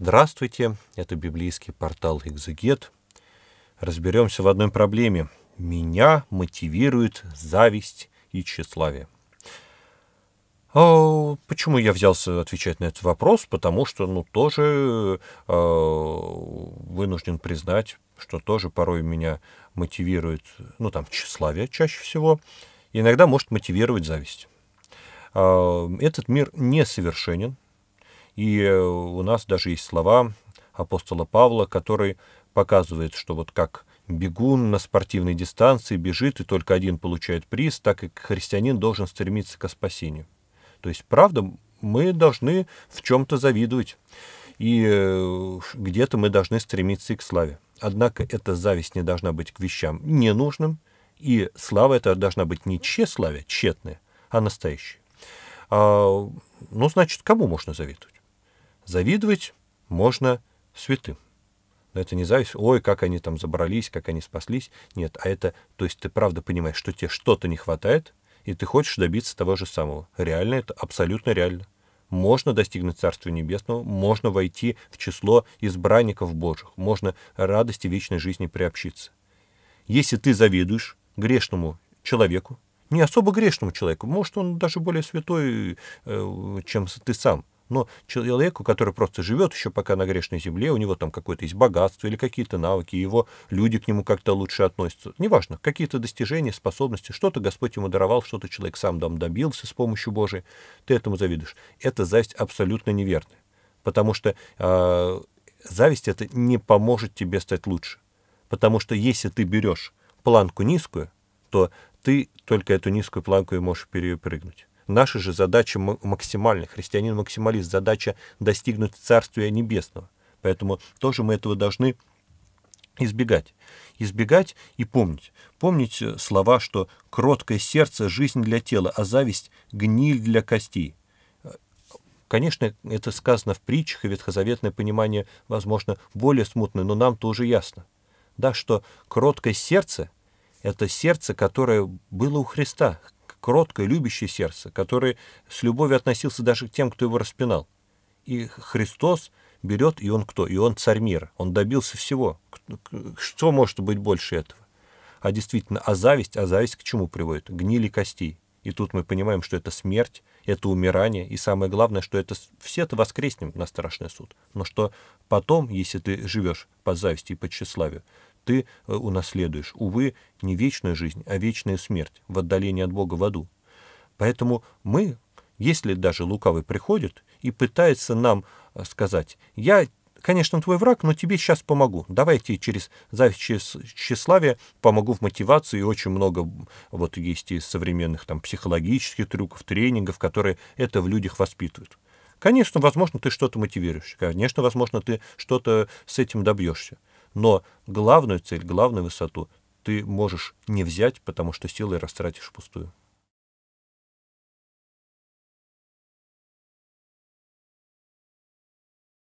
Здравствуйте, это библейский портал «Экзегет». Разберемся в одной проблеме. Меня мотивирует зависть и тщеславие. А почему я взялся отвечать на этот вопрос? Потому что, ну, тоже э, вынужден признать, что тоже порой меня мотивирует, ну, там, тщеславие чаще всего, иногда может мотивировать зависть. Э, этот мир несовершенен, и э, у нас даже есть слова апостола Павла, который показывает, что вот как бегун на спортивной дистанции бежит и только один получает приз, так и христианин должен стремиться к спасению. То есть, правда, мы должны в чем-то завидовать, и э, где-то мы должны стремиться и к славе. Однако эта зависть не должна быть к вещам ненужным, и слава это должна быть не че славе, тщетная, а настоящая. А, ну, значит, кому можно завидовать? Завидовать можно святым. Но это не зависть, ой, как они там забрались, как они спаслись. Нет, а это, то есть ты правда понимаешь, что тебе что-то не хватает, и ты хочешь добиться того же самого. Реально это, абсолютно реально. Можно достигнуть Царства Небесного, можно войти в число избранников Божьих, можно радости вечной жизни приобщиться. Если ты завидуешь грешному человеку, не особо грешному человеку, может, он даже более святой, э, чем ты сам, но человеку, который просто живет еще пока на грешной земле, у него там какое-то есть богатство или какие-то навыки, его люди к нему как-то лучше относятся. Неважно, какие-то достижения, способности, что-то Господь ему даровал, что-то человек сам там добился с помощью Божией, ты этому завидуешь. Эта зависть абсолютно неверная, потому что э, зависть это не поможет тебе стать лучше. Потому что если ты берешь планку низкую, то ты только эту низкую планку и можешь перепрыгнуть. Наша же задача максимальная, христианин-максималист, задача достигнуть Царствия Небесного. Поэтому тоже мы этого должны избегать. Избегать и помнить. Помнить э, слова, что кроткое сердце – жизнь для тела, а зависть – гниль для костей. Э, конечно, это сказано в притчах, и ветхозаветное понимание, возможно, более смутное, но нам тоже ясно. Да, что кроткое сердце – это сердце, которое было у Христа, кроткое, любящее сердце, который с любовью относился даже к тем, кто его распинал. И Христос берет, и он кто? И он царь мира. Он добился всего. Что может быть больше этого? А действительно, а зависть, а зависть к чему приводит? гнили костей. И тут мы понимаем, что это смерть, это умирание, и самое главное, что это все это воскреснем на страшный суд. Но что потом, если ты живешь по зависти и по тщеславию, ты э, унаследуешь, увы, не вечную жизнь, а вечную смерть в отдалении от Бога в аду. Поэтому мы, если даже лукавый приходит и пытается нам э, сказать, я, конечно, твой враг, но тебе сейчас помогу, давайте через зависть тщеславие помогу в мотивации, очень много вот есть и современных там психологических трюков, тренингов, которые это в людях воспитывают. Конечно, возможно, ты что-то мотивируешь, конечно, возможно, ты что-то с этим добьешься. Но главную цель, главную высоту ты можешь не взять, потому что силы растратишь пустую.